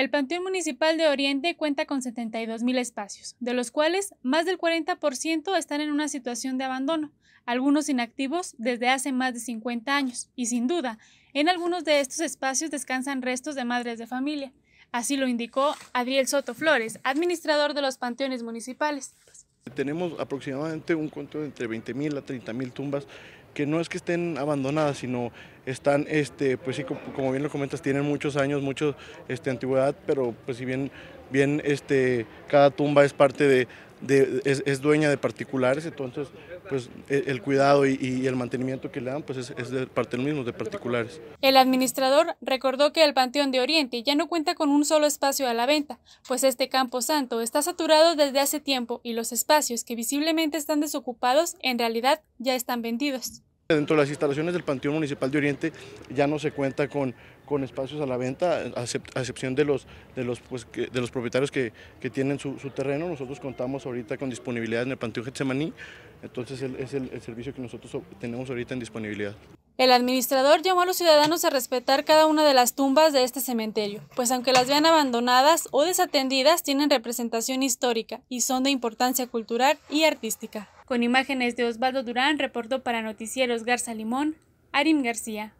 El Panteón Municipal de Oriente cuenta con 72.000 espacios, de los cuales más del 40% están en una situación de abandono, algunos inactivos desde hace más de 50 años, y sin duda, en algunos de estos espacios descansan restos de madres de familia. Así lo indicó Adriel Soto Flores, administrador de los panteones municipales. Tenemos aproximadamente un cuento de entre 20.000 a 30.000 tumbas que no es que estén abandonadas, sino están, este, pues sí, como, bien lo comentas, tienen muchos años, mucha este, antigüedad, pero pues si bien, bien este, cada tumba es parte de, es, dueña de particulares, entonces pues e, el cuidado y, el mantenimiento que le dan pues es, es de parte del mismo, de particulares. El administrador recordó que el Panteón de Oriente ya no cuenta con un solo espacio a la venta, pues este campo santo está saturado desde hace tiempo y los espacios que visiblemente están desocupados en realidad ya están vendidos. Dentro de las instalaciones del Panteón Municipal de Oriente ya no se cuenta con, con espacios a la venta, a excepción de los, de los, pues, de los propietarios que, que tienen su, terreno. Nosotros contamos ahorita con disponibilidad en el Panteón Getsemaní, entonces es el, el servicio que nosotros tenemos ahorita en disponibilidad. El administrador llamó a los ciudadanos a respetar cada una de las tumbas de este cementerio, pues aunque las vean abandonadas o desatendidas, tienen representación histórica y son de importancia cultural y artística. Con imágenes de Osvaldo Durán, reportó para Noticieros Garza Limón, Arim García.